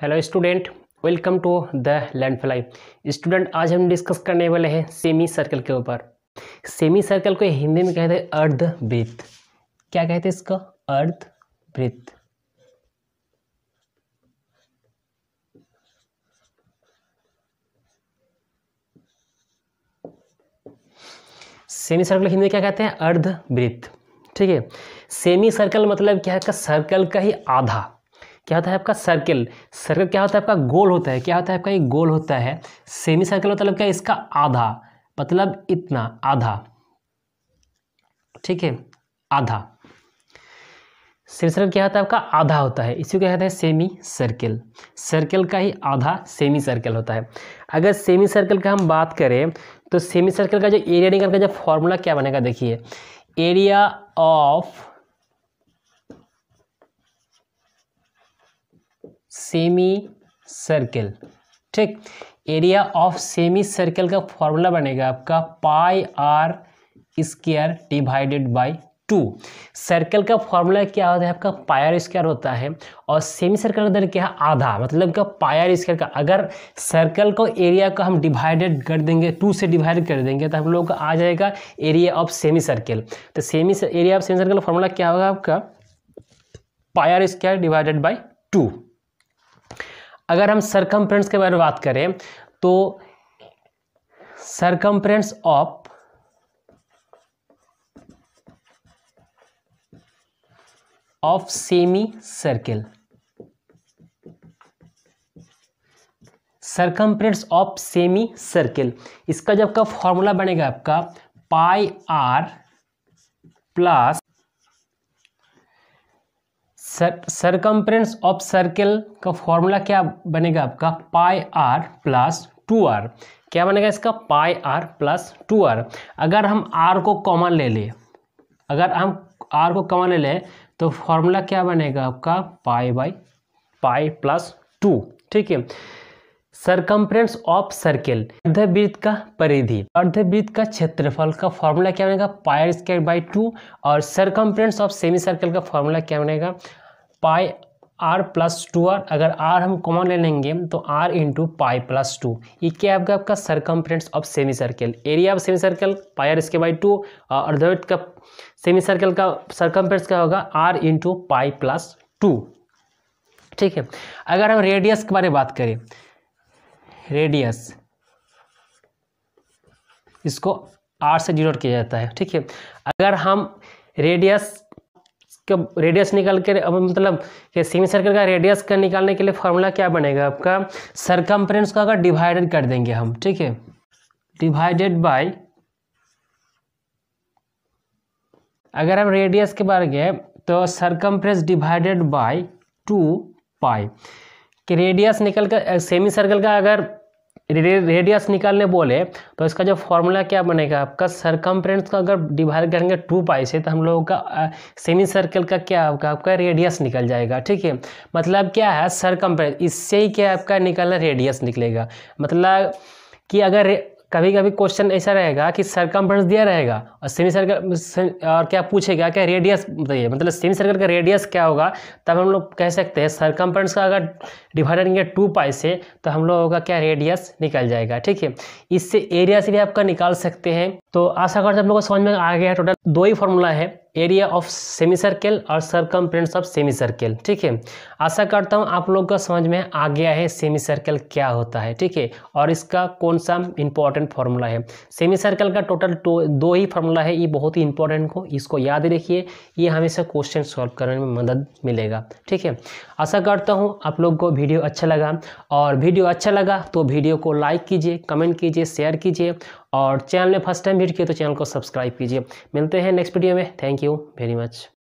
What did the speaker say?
hello student welcome to the land fly student आज हम discuss करने वाले हैं सेमी सर्कल के ऊपर सेमी सर्कल को हिंदी में कहते हैं अर्ध वृत्त क्या कहते हैं इसका अर्ध वृत्त सेमी सर्कल हिंदी में क्या कहते हैं अर्ध वृत्त ठीक है सेमी सर्कल मतलब क्या है का सर्कल का ही आधा क्या होता है आपका सर्किल सर्किल क्या होता है आपका गोल होता है क्या होता है आपका एक गोल होता है सेमी सर्किल मतलब क्या इसका आधा मतलब इतना आधा ठीक है आधा सेमी सर्कल क्या होता है आपका आधा होता है इसी को होता है सेमी सर्किल सर्किल का ही आधा सेमी सर्किल होता है अगर सेमी सर्किल का हम बात करें तो सेमी सर्किल का जो एरिया निकल का जो फॉर्मूला क्या बनेगा देखिए एरिया ऑफ सेमी सर्किल ठीक एरिया ऑफ सेमी सर्कल का फॉर्मूला बनेगा आपका pi r square divided by two circle का फॉर्मूला क्या होता है आपका पायर स्क्वायर होता है और सेमी सर्कल का दर क्या है आधा मतलब का पायर स्क्वायर का अगर सर्कल को एरिया को हम डिवाइडेड कर देंगे टू से डिवाइड कर देंगे तो हम लोग का आ जाएगा एरिया ऑफ सेमी सर्कल तो semi area of semi circle का फॉर्मूला क्या होगा आपका pi r square divided by two अगर हम सरकमफ्रेंस के बारे में बात करें तो circumference of of semi circle circumference of semi circle इसका जब का फॉर्मूला बनेगा आपका pi r plus circumference of circle का फॉर्मूला क्या बनेगा आपका pi r plus two r क्या बनेगा इसका pi r plus two r अगर हम आर को कॉमन ले लें अगर हम आर को कॉमन ले लें तो फॉर्मूला क्या बनेगा आपका pi by pi plus two ठीक है सरकम्फ्रेंस ऑफ सर्किल अर्धवृत्त का परिधि अर्धवृत्त का क्षेत्रफल का फॉर्मूला क्या बनेगा पायर स्क्वायर बाई टू और सरकम्प्रेंस ऑफ सेमी सर्कल का फॉर्मूला क्या बनेगा pi r plus two r अगर आर हम कॉमन ले लेंगे तो r into pi plus two ये क्या आपका आपका circumference of semi circle area of semi circle pi r इसके बाई टू अर्धवट का सेमी सर्कल का सरकम्फ्रेंस क्या होगा r into pi plus two ठीक है अगर हम रेडियस के बारे में बात करें रेडियस इसको आर से डिनोट किया जाता है ठीक है अगर हम रेडियस का रेडियस निकाल कर अब मतलब कि सेमी सर्कल का रेडियस का निकालने के लिए फॉर्मूला क्या बनेगा आपका सरकमफ्रेंस का अगर डिवाइडेड कर देंगे हम ठीक है डिवाइडेड बाय अगर हम रेडियस के बारे गए तो circumference divided by two pi कि रेडियस निकल कर सेमी सर्कल का अगर रेडियस निकालने बोले तो इसका जो फॉर्मूला क्या बनेगा आपका सरकमफ्रेंस का अगर डिवाइड करेंगे टू पाई से तो हम लोगों का सेमी सर्कल का क्या आपका आपका रेडियस निकल जाएगा ठीक है मतलब क्या है सरकमफ्रेंस इससे ही क्या आपका निकलना रेडियस निकलेगा मतलब कि अगर कभी कभी क्वेश्चन ऐसा रहेगा कि सरकमफ्रेंस दिया रहेगा और सेमी सर्कल और क्या पूछेगा क्या रेडियस बताइए मतलब सेमी सर्कल का रेडियस क्या होगा तब हम लोग कह सकते हैं सरकमफ्रेंस का अगर डिवाइड करेंगे टू पाई से तो हम लोगों का क्या रेडियस निकल जाएगा ठीक है इससे एरिया से भी आपका निकाल सकते हैं तो आशा करते आप लोगों को समझ में आ गया है टोटल दो ही फॉर्मूला है एरिया ऑफ सेमी सर्किल और सरकम ऑफ सेमी सर्किल ठीक है आशा करता हूँ आप लोग का समझ में आ गया है सेमी सर्कल क्या होता है ठीक है और इसका कौन सा इंपॉर्टेंट फार्मूला है सेमी सर्कल का टोटल तो, दो ही फार्मूला है ये बहुत ही इंपॉर्टेंट को इसको याद रखिए ये हमेशा क्वेश्चन सॉल्व करने में मदद मिलेगा ठीक है आशा करता हूँ आप लोग को वीडियो अच्छा लगा और वीडियो अच्छा लगा तो वीडियो को लाइक कीजिए कमेंट कीजिए शेयर कीजिए और चैनल में फर्स्ट टाइम भीट किए तो चैनल को सब्सक्राइब कीजिए मिलते हैं नेक्स्ट वीडियो में थैंक यू वेरी मच